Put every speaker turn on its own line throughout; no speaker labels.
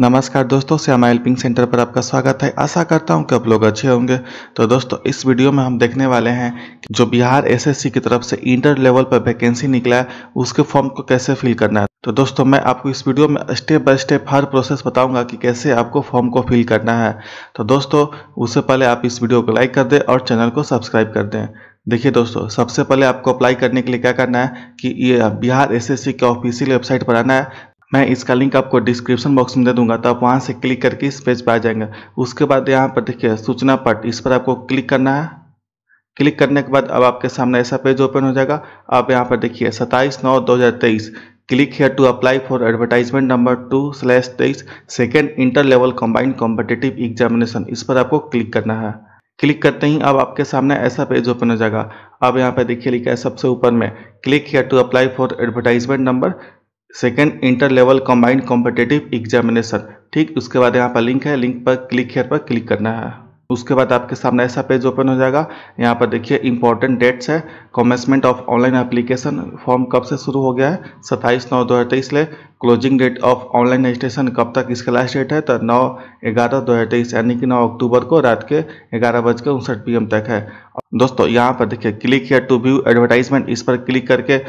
नमस्कार दोस्तों Shyama helping centre पर आपका स्वागत है आशा करता हूं कि आप लोग अच्छे होंगे तो दोस्तों इस वीडियो में हम देखने वाले हैं कि जो बिहार एसएससी की तरफ से इंटर लेवल पर वैकेंसी निकला है उसके फॉर्म को कैसे फिल करना है तो दोस्तों मैं आपको इस वीडियो में स्टेप बाय स्टेप हर प्रोसेस बताऊंगा कि कैसे आपको फॉर्म को फिल करना है तो दोस्तों उससे पहले आप इस वीडियो को लाइक कर दें और चैनल को सब्सक्राइब कर दें देखिए दोस्तों सबसे पहले आपको अप्लाई करने के लिए क्या करना है कि ये बिहार एसएससी के ऑफिशियल वेबसाइट पर आना है मैं इसका लिंक आपको डिस्क्रिप्शन बॉक्स में दे दूंगा तो आप वहाँ से क्लिक करके इस पेज पर आ जाएंगे उसके बाद यहाँ पर देखिए सूचना पट इस पर आपको क्लिक करना है क्लिक करने के बाद अब आपके सामने ऐसा पेज ओपन हो जाएगा आप यहाँ पर देखिए सत्ताईस नौ दो हज़ार तेईस click here to apply for advertisement number two slash तेईस second inter level combined competitive examination इस पर आपको क्लिक करना है क्लिक करते ही अब आपके सामने ऐसा पेज ओपन हो जाएगा अब यहाँ पर देखिए लिखा है सबसे ऊपर में click here to apply for advertisement number second inter level combined competitive examination ठीक उसके बाद यहाँ पर लिंक है लिंक पर क्लिक हेयर पर क्लिक करना है उसके बाद आपके सामने ऐसा पेज ओपन हो जाएगा यहाँ पर देखिए इंपॉर्टेंट डेट्स है commencement of online application form कब से शुरू हो गया है सत्ताईस नौ दो हज़ार तेईस ले closing date of online registration कब तक इसका लास्ट डेट है तो नौ ग्यारह दो हज़ार तेईस यानी कि नौ अक्टूबर को रात के ग्यारह बज के उनसठ पी तक है दोस्तों यहाँ पर देखिए click here to view advertisement इस पर क्लिक करके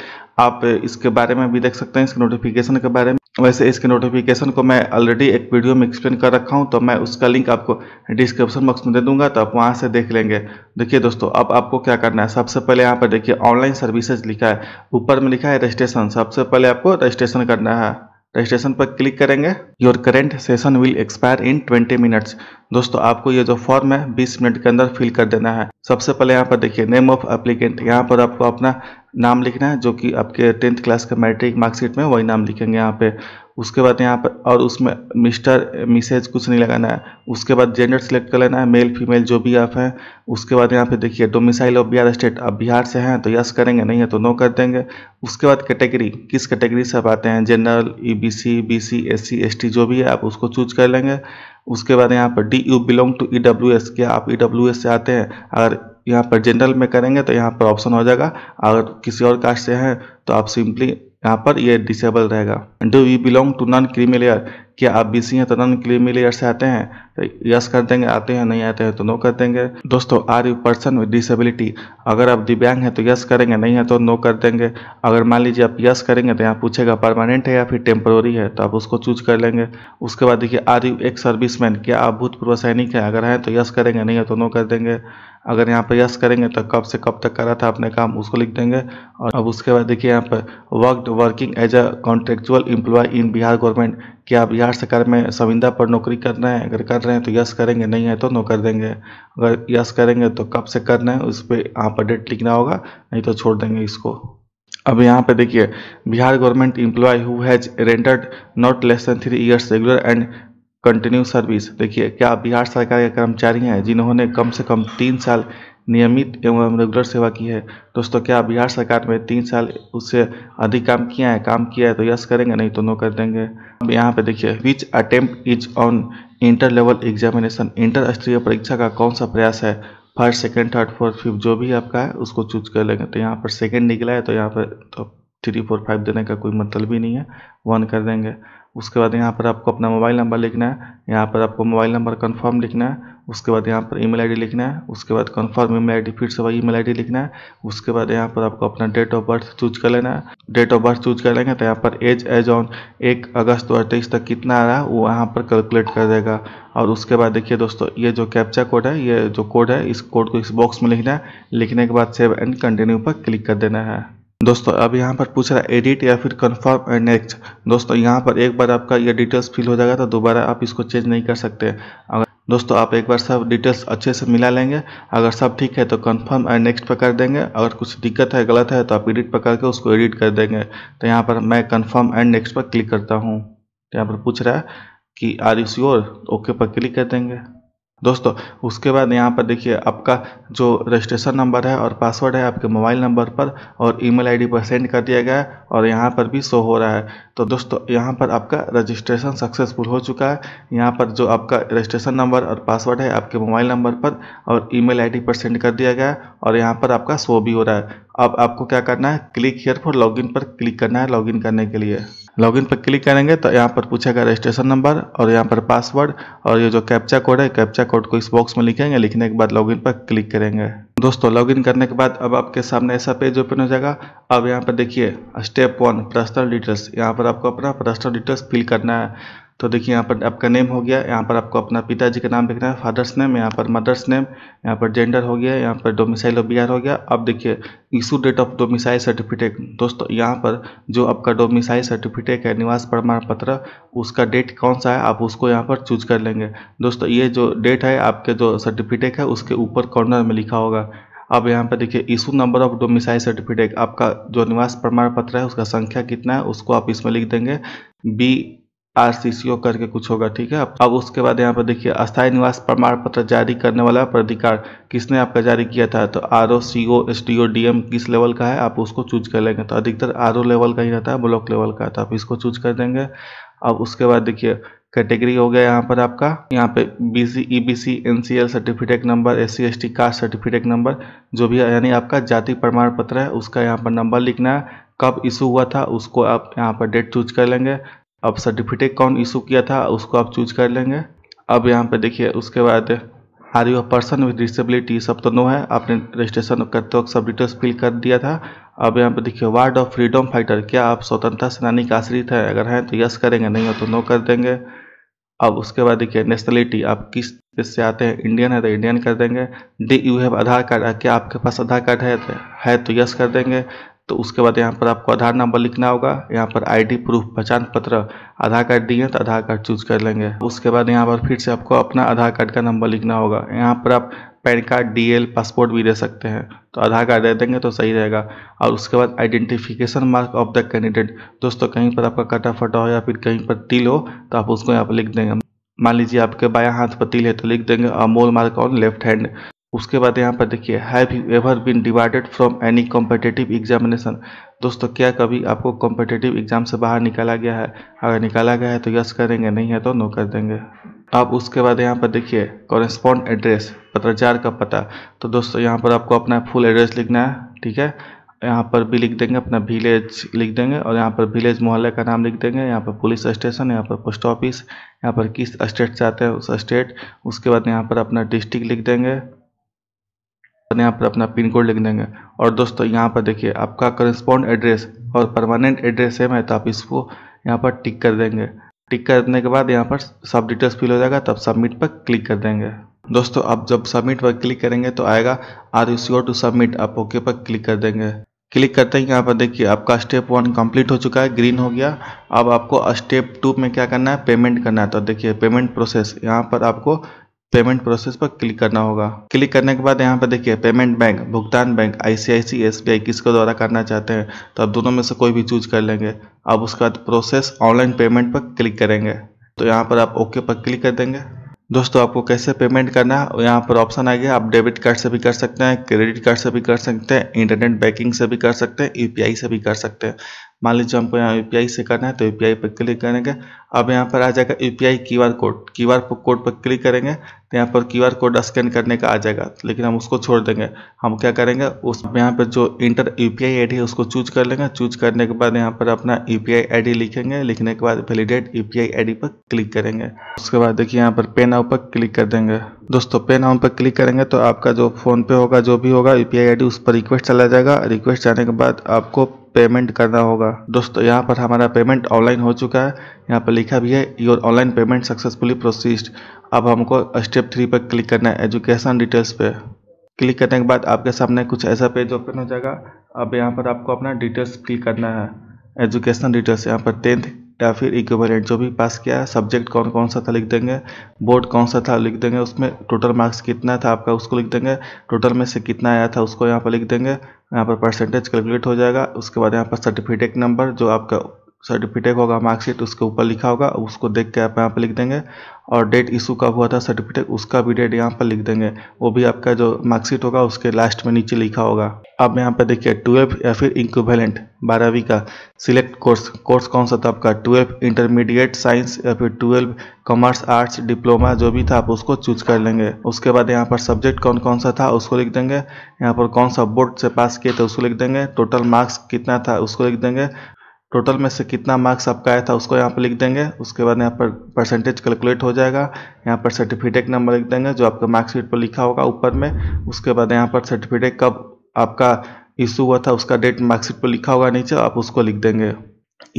आप इसके बारे में भी देख सकते हैं इसके नोटिफिकेशन के बारे में वैसे इसके नोटिफिकेशन को मैं ऑलरेडी एक वीडियो में एक्सप्लेन कर रखा हूं तो मैं उसका लिंक आपको डिस्क्रिप्शन बॉक्स में दे दूंगा तो आप वहां से देख लेंगे देखिए दोस्तों अब आपको क्या करना है सबसे पहले यहां पर देखिए ऑनलाइन सर्विसेज लिखा है ऊपर में लिखा है रजिस्ट्रेशन सबसे पहले आपको रजिस्ट्रेशन करना है रजिस्ट्रेशन पर क्लिक करेंगे your current session will expire in 20 minutes दोस्तों आपको ये जो फॉर्म है 20 मिनट के अंदर फिल कर देना है सबसे पहले यहाँ पर देखिए नेम ऑफ एप्लीकेंट यहाँ पर आपको अपना नाम लिखना है जो कि आपके टेंथ क्लास के मैट्रिक मार्कशीट में वही नाम लिखेंगे यहाँ पे उसके बाद यहाँ पर और उसमें मिस्टर मिसेज कुछ नहीं लगाना है उसके बाद जेंडर सेलेक्ट कर लेना है मेल फीमेल जो भी आप हैं उसके बाद यहाँ पे देखिए डोमिसाइल ऑफ बिहार स्टेट आप बिहार से हैं तो यस करेंगे नहीं है तो नो कर देंगे उसके बाद कैटेगरी किस कैटेगरी से आप आते हैं general E B C B C S C S T जो भी है आप उसको चूज कर लेंगे उसके बाद यहाँ पर do you belong to E W S क्या आप ई डब्ल्यू एस से आते हैं अगर यहाँ पर जनरल में करेंगे तो यहाँ पर ऑप्शन हो जाएगा अगर किसी और कास्ट से हैं तो आप सिंपली यहाँ पर ये डिसेबल रहेगा do you belong to non creamy layer क्या आप बी सी हैं तो के लिए मिले से आते हैं तो यस कर देंगे आते हैं नहीं आते हैं तो नो कर देंगे दोस्तों are you person with disability अगर आप दिव्यांग हैं तो यस करेंगे नहीं है तो नो कर देंगे अगर मान लीजिए आप यस करेंगे तो यहाँ पूछेगा परमानेंट है या फिर टेम्प्रोरी है तो आप उसको चूज कर लेंगे उसके बाद देखिए आर यू एक सर्विस क्या आप भूतपूर्व सैनिक हैं अगर हैं तो यस करेंगे नहीं है तो नो कर देंगे अगर यहाँ पर यस करेंगे तो कब से कब तक करा था अपने काम उसको लिख देंगे और अब उसके बाद देखिए यहाँ पर worked working as a contractual employee in Bihar government क्या आप बिहार सरकार में संविदा पर नौकरी कर रहे हैं अगर कर रहे हैं तो यस करेंगे नहीं है तो नो कर देंगे अगर यस करेंगे तो कब से कर रहे हैं उस पर यहाँ पर डेट लिखना होगा नहीं तो छोड़ देंगे इसको अब यहाँ पे देखिए Bihar government employee who has rendered not less than three years regular and continue service देखिए क्या बिहार सरकार के कर्मचारी हैं जिन्होंने कम से कम तीन साल नियमित एवं रेगुलर सेवा की है दोस्तों क्या बिहार सरकार में तीन साल उससे अधिक काम किया है काम किया है तो यस करेंगे नहीं तो नो कर देंगे अब यहाँ पे देखिए which attempt is on inter level examination inter स्तरीय परीक्षा का कौन सा प्रयास है first second third fourth fifth जो भी आपका है उसको चूज कर लेंगे तो यहाँ पर सेकेंड निकला है तो यहाँ पर तो थ्री फोर फाइव देने का कोई मतलब ही नहीं है वन कर देंगे उसके बाद यहाँ पर आपको अपना मोबाइल नंबर लिखना है यहाँ पर आपको मोबाइल नंबर कंफर्म लिखना है उसके बाद यहाँ पर ईमेल आईडी लिखना है उसके बाद कंफर्म ईमेल आईडी फिर से वही ईमेल आईडी लिखना है उसके बाद यहाँ पर आपको अपना डेट ऑफ बर्थ चूज कर लेना है डेट ऑफ बर्थ चूज कर लेंगे तो यहाँ पर एज एज ऑन एक अगस्त दो तक कितना आ रहा है वो यहाँ पर कैलकुलेट कर देगा और उसके बाद देखिए दोस्तों ये जो कैप्चा कोड है ये जो कोड है इस कोड को इस बॉक्स में लिखना है लिखने के बाद सेव एंड कंटिन्यू पर क्लिक कर देना है दोस्तों अब यहाँ पर पूछ रहा है एडिट या फिर कंफर्म एंड नेक्स्ट दोस्तों यहाँ पर एक बार आपका ये डिटेल्स फिल हो जाएगा तो दोबारा आप इसको चेंज नहीं कर सकते अगर दोस्तों आप एक बार सब डिटेल्स अच्छे से मिला लेंगे अगर सब ठीक है तो कंफर्म एंड नेक्स्ट पर कर देंगे अगर कुछ दिक्कत है गलत है तो आप एडिट पर करके उसको एडिट कर देंगे तो यहाँ पर मैं कन्फर्म एंड नेक्स्ट पर क्लिक करता हूँ तो यहाँ पर पूछ रहा है कि आर यू श्योर ओके पर क्लिक कर देंगे दोस्तों उसके बाद यहाँ पर देखिए आपका जो रजिस्ट्रेशन नंबर है और पासवर्ड है आपके मोबाइल नंबर पर और ईमेल आईडी पर सेंड कर दिया गया है और यहाँ पर भी शो हो रहा है तो दोस्तों यहाँ पर आपका रजिस्ट्रेशन सक्सेसफुल हो चुका है यहाँ पर जो आपका रजिस्ट्रेशन नंबर और पासवर्ड है आपके मोबाइल नंबर पर और ई मेल पर सेंड कर दिया गया है और यहाँ पर आपका शो भी हो रहा है अब आपको क्या करना है क्लिक हेयर फॉर लॉग पर क्लिक करना है लॉगिन करने के लिए लॉगिन पर क्लिक करेंगे तो यहाँ पर पूछेगा रजिस्ट्रेशन नंबर और यहाँ पर पासवर्ड और ये जो कैप्चा कोड है कैप्चा कोड को इस बॉक्स में लिखेंगे लिखने के बाद लॉगिन पर क्लिक करेंगे दोस्तों लॉगिन करने के बाद अब आपके सामने ऐसा पेज ओपन हो जाएगा अब यहाँ पर देखिए स्टेप वन पर्सनल डिटेल्स यहाँ पर आपको अपना पर्सनल डिटेल्स फिल करना है तो देखिए यहाँ पर आपका नेम हो गया यहाँ पर आपको अपना पिताजी का नाम लिखना है फादर्स नेम यहाँ पर मदर्स नेम यहाँ पर जेंडर हो गया यहाँ पर डोमिसाइल ऑफ बिहार हो गया अब देखिए issue date of domicile certificate दोस्तों यहाँ पर जो आपका डोमिसाइल सर्टिफिकेट है निवास प्रमाण पत्र उसका डेट कौन सा है आप उसको यहाँ पर चूज कर लेंगे दोस्तों ये जो डेट है आपके जो सर्टिफिकेट है उसके ऊपर कॉर्नर में लिखा होगा अब यहाँ पर देखिए issue number of domicile certificate आपका जो निवास प्रमाण पत्र है उसका संख्या कितना है उसको आप इसमें लिख देंगे बी आर सी करके कुछ होगा ठीक है अब उसके बाद यहाँ पर देखिए अस्थायी निवास प्रमाण पत्र जारी करने वाला प्राधिकार किसने आपका जारी किया था तो R O C O S D O D M किस लेवल का है आप उसको चूज कर लेंगे तो अधिकतर आर ओ लेवल का ही रहता है ब्लॉक लेवल का तो आप इसको चूज कर देंगे अब उसके बाद देखिए कैटेगरी हो गया यहाँ पर आपका यहाँ पे B C E B C N C L certificate number S C S T caste certificate number जो भी यानी आपका जाति प्रमाण पत्र है उसका यहाँ पर नंबर लिखना है कब इशू हुआ था उसको आप यहाँ पर डेट चूज कर लेंगे अब सर्टिफिकेट कौन इशू किया था उसको आप चूज कर लेंगे अब यहाँ पे देखिए उसके बाद are you a person with disability सब तो नो है आपने रजिस्ट्रेशन करते वक्त सब डिटेल्स फिल कर दिया था अब यहाँ पे देखिए वार्ड ऑफ फ्रीडम फाइटर क्या आप स्वतंत्रता सेनानी का आश्रित है अगर हैं तो यस करेंगे नहीं हो तो नो कर देंगे अब उसके बाद देखिए नेशनलिटी आप किस देश से आते हैं इंडियन है तो इंडियन कर देंगे do you have Aadhaar card क्या आपके पास आधार कार्ड है है तो यस तो कर देंगे तो उसके बाद यहाँ पर आपको आधार नंबर लिखना होगा यहाँ पर आईडी प्रूफ पहचान पत्र आधार कार्ड दिए तो आधार कार्ड चूज कर लेंगे उसके बाद यहाँ पर फिर से आपको अपना आधार कार्ड का नंबर लिखना होगा यहाँ पर आप पैन कार्ड डीएल पासपोर्ट भी दे सकते हैं तो आधार कार्ड दे देंगे तो सही रहेगा और उसके बाद identification mark of the candidate दोस्तों कहीं पर आपका कटा फटा हो या फिर कहीं पर तिल हो तो आप उसको यहाँ पर लिख देंगे मान लीजिए आपके बायां हाथ पर तिल है तो लिख देंगे a mole mark on left hand उसके बाद यहाँ पर देखिए have you ever been divided from any competitive examination दोस्तों क्या कभी आपको कॉम्पिटेटिव एग्जाम से बाहर निकाला गया है अगर निकाला गया है तो यस करेंगे नहीं है तो नो कर देंगे अब उसके बाद यहाँ पर देखिए कॉरेस्पॉन्ड एड्रेस पत्राचार का पता तो दोस्तों यहाँ पर आपको अपना फुल एड्रेस लिखना है ठीक है यहाँ पर भी लिख देंगे अपना विलेज लिख देंगे और यहाँ पर विलेज मोहल्ले का नाम लिख देंगे यहाँ पर पुलिस स्टेशन यहाँ पर पोस्ट ऑफिस यहाँ पर किस स्टेट से आते हैं उस स्टेट उसके बाद यहाँ पर अपना डिस्ट्रिक्ट लिख देंगे यहाँ पर अपना पिन कोड लिख देंगे और दोस्तों यहाँ पर देखिए आपका करस्पॉन्ड एड्रेस और परमानेंट एड्रेस सेम है तो आप इसको यहाँ पर टिक कर देंगे टिक करने के बाद यहाँ पर सब डिटेल्स फिल हो जाएगा तब सबमिट पर क्लिक कर देंगे दोस्तों आप जब सबमिट पर क्लिक करेंगे तो आएगा are you sure to submit आप ओके पर क्लिक कर देंगे क्लिक करते ही यहाँ पर देखिए आपका स्टेप वन कंप्लीट हो चुका है ग्रीन हो गया अब आपको स्टेप टू में क्या करना है पेमेंट करना है तो देखिए पेमेंट प्रोसेस यहाँ पर आपको पेमेंट प्रोसेस पर क्लिक करना होगा क्लिक करने के बाद यहाँ पर देखिए पेमेंट बैंक भुगतान बैंक आईसीआईसी एसबीआई किसके द्वारा करना चाहते हैं तो आप दोनों में से कोई भी चूज कर लेंगे अब उसके बाद प्रोसेस ऑनलाइन पेमेंट पर क्लिक करेंगे तो यहाँ पर आप ओके पर क्लिक कर देंगे दोस्तों आपको कैसे पेमेंट करना है यहाँ पर ऑप्शन आ गया आप डेबिट कार्ड से भी कर सकते हैं क्रेडिट कार्ड से भी कर सकते हैं इंटरनेट बैंकिंग से भी कर सकते हैं यूपीआई से भी कर सकते हैं मान लीजिए हमको यहाँ यू से करना है तो यू पर क्लिक करेंगे अब यहाँ पर आ जाएगा U P I Q R code Q R code पर क्लिक करेंगे तो यहाँ पर क्यू आर कोड स्कैन करने का आ जाएगा लेकिन हम उसको छोड़ देंगे हम क्या करेंगे उस यहाँ पर जो enter U P I I D है उसको चूज कर लेंगे चूज करने के बाद यहाँ पर अपना U P I I D लिखेंगे लिखने के बाद validate U P I I D पर क्लिक करेंगे उसके बाद देखिए यहाँ पर पे नाउ पर क्लिक कर देंगे दोस्तों पे नाउ पर क्लिक करेंगे तो आपका जो फोन पे होगा जो भी होगा U P I I D उस पर रिक्वेस्ट चला जाएगा रिक्वेस्ट जाने के बाद आपको पेमेंट करना होगा दोस्तों यहाँ पर हमारा पेमेंट ऑनलाइन हो चुका है यहाँ पर लिखा भी है your online payment successfully processed अब हमको स्टेप थ्री पर क्लिक करना है एजुकेशन डिटेल्स पे क्लिक करने के बाद आपके सामने कुछ ऐसा पेज ओपन हो जाएगा अब यहाँ पर आपको अपना डिटेल्स क्लिक करना है एजुकेशन डिटेल्स यहाँ पर टेंथ या फिर इक्विवेलेंट जो भी पास किया सब्जेक्ट कौन कौन सा था लिख देंगे बोर्ड कौन सा था लिख देंगे उसमें टोटल मार्क्स कितना था आपका उसको लिख देंगे टोटल में से कितना आया था उसको यहाँ पर लिख देंगे यहाँ पर परसेंटेज कैलकुलेट हो जाएगा उसके बाद यहाँ पर सर्टिफिकेट नंबर जो आपका सर्टिफिकेट होगा मार्कशीट उसके ऊपर लिखा होगा उसको देख के आप यहाँ पर लिख देंगे और डेट इशू कब हुआ था सर्टिफिकेट उसका भी डेट यहाँ पर लिख देंगे वो भी आपका जो मार्कशीट होगा उसके लास्ट में नीचे लिखा होगा अब यहाँ पर देखिए ट्वेल्व या फिर इंक्यूवेलेंट बारहवीं का सिलेक्ट कोर्स कोर्स कौन सा था आपका ट्वेल्व इंटरमीडिएट साइंस या फिर ट्वेल्व कॉमर्स आर्ट्स डिप्लोमा जो भी था आप उसको चूज कर लेंगे उसके बाद यहाँ पर सब्जेक्ट कौन कौन सा था उसको लिख देंगे यहाँ पर कौन सा बोर्ड से पास किए थे उसको लिख देंगे टोटल मार्क्स कितना था उसको लिख देंगे टोटल में से कितना मार्क्स आपका आया था उसको यहाँ पर लिख देंगे उसके बाद यहाँ पर परसेंटेज कैलकुलेट हो जाएगा यहाँ पर सर्टिफिकेट नंबर लिख देंगे जो आपका मार्क्सिट पर लिखा होगा ऊपर में उसके बाद यहाँ पर सर्टिफिकेट कब आपका इशू हुआ था उसका डेट मार्क्सशीट पर लिखा होगा नीचे आप उसको लिख देंगे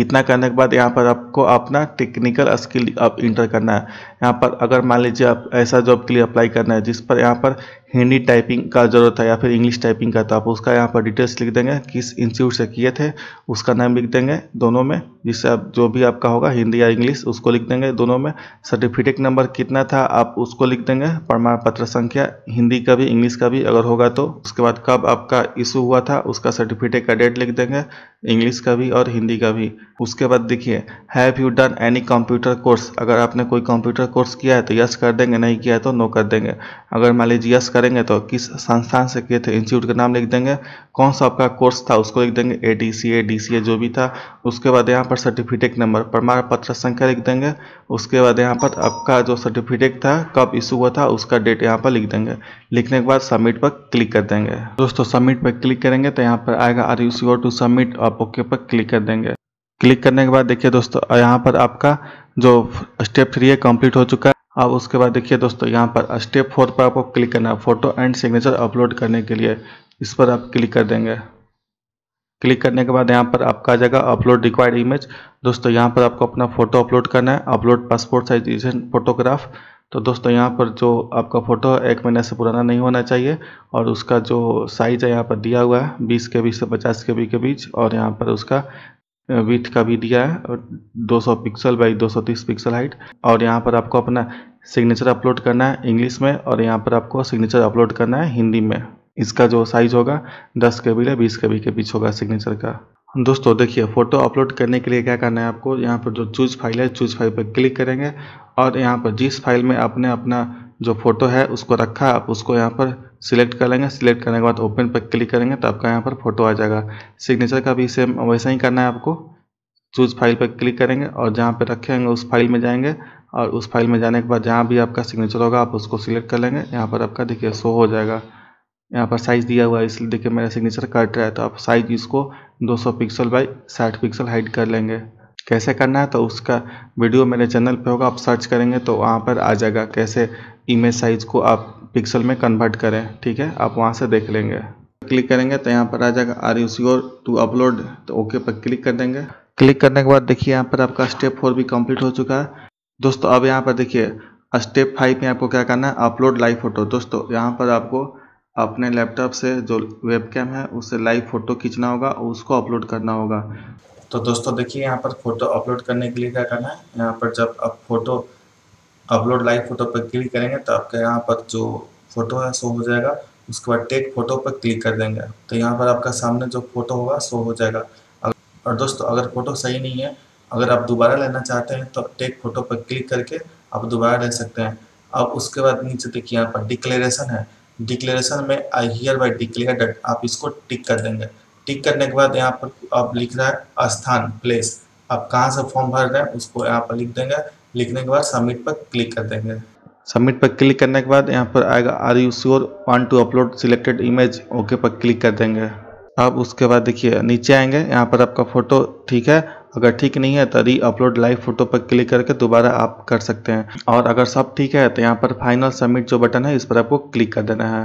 इतना करने के बाद यहाँ पर आपको अपना टेक्निकल स्किल अब इंटर करना है यहाँ पर अगर मान लीजिए आप ऐसा जॉब के लिए अप्लाई करना है जिस पर यहाँ पर हिंदी टाइपिंग का ज़रूरत है या फिर इंग्लिश टाइपिंग का तो आप उसका यहाँ पर डिटेल्स लिख देंगे किस इंस्टीट्यूट से किए थे उसका नाम लिख देंगे दोनों में जिससे आप जो भी आपका होगा हिंदी या इंग्लिश उसको लिख देंगे दोनों में सर्टिफिकेट नंबर कितना था आप उसको लिख देंगे प्रमाण पत्र संख्या हिंदी का भी इंग्लिश का भी अगर होगा तो उसके बाद कब आपका इशू हुआ था उसका सर्टिफिकेट का डेट लिख देंगे इंग्लिश का भी और हिंदी का भी उसके बाद देखिए have you done any computer course अगर आपने कोई कंप्यूटर का कोर्स किया है तो यस कर देंगे नहीं किया है तो नो कर देंगे अगर मान लीजिए यस करेंगे तो किस संस्थान से किए थे इंस्टीट्यूट का नाम लिख देंगे कौन सा आपका कोर्स था उसको लिख देंगे A D C A D C ए जो भी था उसके बाद यहाँ पर सर्टिफिकेट नंबर प्रमाण पत्र संख्या लिख देंगे उसके बाद यहाँ पर आपका जो सर्टिफिकेट था कब इशू हुआ था उसका डेट यहाँ पर लिख देंगे लिखने के बाद सबमिट पर क्लिक कर देंगे दोस्तों सबमिट पर क्लिक करेंगे तो यहाँ पर आएगा are you sure to submit आप ओके पर क्लिक कर देंगे क्लिक करने के बाद देखिए दोस्तों यहाँ पर आपका जो स्टेप थ्री है कंप्लीट हो चुका है अब उसके बाद देखिए दोस्तों यहाँ पर स्टेप फोर पर आपको क्लिक करना है फोटो एंड सिग्नेचर अपलोड करने के लिए इस पर आप क्लिक कर देंगे क्लिक करने के बाद यहाँ पर आपका आ जाएगा अपलोड रिक्वायर्ड इमेज दोस्तों यहाँ पर आपको अपना फोटो अपलोड करना है upload passport size recent photograph तो दोस्तों यहाँ पर जो आपका फ़ोटो है एक महीने से पुराना नहीं होना चाहिए और उसका जो साइज़ है यहाँ पर दिया हुआ है बीस के बीच से पचास के बी के बीच और यहाँ पर उसका विथ का भी दिया है और 200 पिक्सल बाई 230 पिक्सल हाइट और यहाँ पर आपको अपना सिग्नेचर अपलोड करना है इंग्लिश में और यहाँ पर आपको सिग्नेचर अपलोड करना है हिंदी में इसका जो साइज होगा 10 के बी या बीस के बी के बीच होगा सिग्नेचर का दोस्तों देखिए फ़ोटो अपलोड करने के लिए क्या करना है आपको यहाँ पर जो चूज फाइल है चूज फाइल पर क्लिक करेंगे और यहाँ पर जिस फाइल में आपने अपना जो फोटो है उसको रखा आप उसको यहाँ पर सिलेक्ट कर लेंगे सिलेक्ट करने के बाद ओपन पर क्लिक करेंगे तो आपका यहाँ पर फोटो आ जाएगा सिग्नेचर का भी सेम वैसा ही करना है आपको चूज फाइल पर क्लिक करेंगे और जहाँ पर रखेंगे उस फाइल में जाएंगे और उस फाइल में जाने के बाद जहाँ भी आपका सिग्नेचर होगा आप उसको सिलेक्ट कर लेंगे यहाँ पर आपका देखिए शो हो जाएगा यहाँ पर साइज़ दिया हुआ है इसलिए देखिए मेरा सिग्नेचर कट रहा है तो आप साइज़ इसको 200 पिक्सल बाई 60 पिक्सल हाइड कर लेंगे कैसे करना है तो उसका वीडियो मेरे चैनल पे होगा आप सर्च करेंगे तो वहाँ पर आ जाएगा कैसे इमेज साइज को आप पिक्सल में कन्वर्ट करें ठीक है आप वहाँ से देख लेंगे क्लिक करेंगे तो यहाँ पर आ जाएगा are you see to upload तो ओके पर क्लिक कर देंगे क्लिक करने के बाद देखिए यहाँ पर आपका स्टेप फोर भी कंप्लीट हो चुका है दोस्तों अब यहाँ पर देखिए स्टेप फाइव में आपको क्या करना है अपलोड लाइव फोटो दोस्तों यहाँ पर आपको अपने लैपटॉप से जो वेबकैम है उससे लाइव फ़ोटो खींचना होगा और उसको अपलोड करना होगा तो दोस्तों देखिए यहाँ पर फ़ोटो अपलोड करने के लिए क्या करना है यहाँ पर जब आप फोटो अपलोड लाइव फोटो पर क्लिक करेंगे तो आपके यहाँ पर जो फोटो है शो हो जाएगा उसके बाद टेक फोटो पर क्लिक कर देंगे तो यहाँ पर आपका सामने जो फोटो होगा शो हो जाएगा और दोस्तों अगर फोटो सही नहीं है अगर आप दोबारा लेना चाहते हैं तो टेक फोटो पर क्लिक करके आप दोबारा ले सकते हैं अब उसके बाद नीचे देखिए यहाँ पर डिक्लेरेशन है डिक्लेरेशन में I hereby declare that आप इसको टिक कर देंगे टिक करने के बाद यहाँ पर आप लिख रहा है स्थान प्लेस आप कहाँ से फॉर्म भर रहे हैं उसको यहाँ पर लिख देंगे लिखने के बाद सबमिट पर क्लिक कर देंगे सबमिट पर क्लिक करने के बाद यहाँ पर आएगा are you sure want to upload selected image okay पर क्लिक कर देंगे अब उसके बाद देखिए नीचे आएंगे यहाँ पर आपका फ़ोटो ठीक है अगर ठीक नहीं है तो री अपलोड लाइव फोटो पर क्लिक करके दोबारा आप कर सकते हैं और अगर सब ठीक है तो यहाँ पर फाइनल सबमिट जो बटन है इस पर आपको क्लिक कर देना है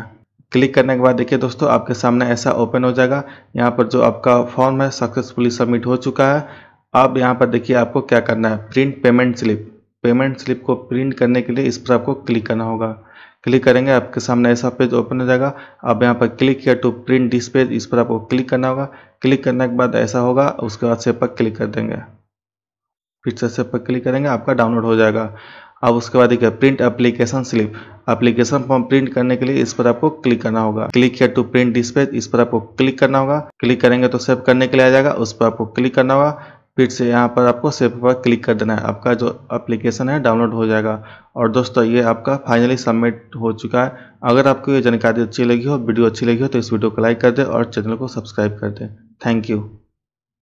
क्लिक करने के बाद देखिए दोस्तों आपके सामने ऐसा ओपन हो जाएगा यहाँ पर जो आपका फॉर्म है सक्सेसफुली सबमिट हो चुका है अब यहाँ पर देखिए आपको क्या करना है print payment slip payment slip को प्रिंट करने के लिए इस पर आपको क्लिक करना होगा क्लिक करेंगे आपके सामने ऐसा पेज ओपन हो जाएगा अब यहाँ पर क्लिक किया टू प्रिंट डिस पेज इस पर आपको क्लिक करना होगा क्लिक करने के बाद ऐसा होगा उसके बाद सेप पर क्लिक कर देंगे फिर से सेप पर क्लिक करेंगे आपका डाउनलोड हो जाएगा अब उसके बाद एक print application slip application form print करने के लिए इस पर आपको क्लिक करना होगा क्लिक किया टू प्रिंट डिस पेज इस पर आपको क्लिक करना होगा क्लिक करेंगे तो सेव करने के लिए आ जाएगा उस पर आपको क्लिक करना होगा फिर से यहाँ पर आपको सेव पर क्लिक कर देना है आपका जो एप्लीकेशन है डाउनलोड हो जाएगा और दोस्तों ये आपका फाइनली सबमिट हो चुका है अगर आपको ये जानकारी अच्छी लगी हो वीडियो अच्छी लगी हो तो इस वीडियो को लाइक कर दें और चैनल को सब्सक्राइब कर दें थैंक यू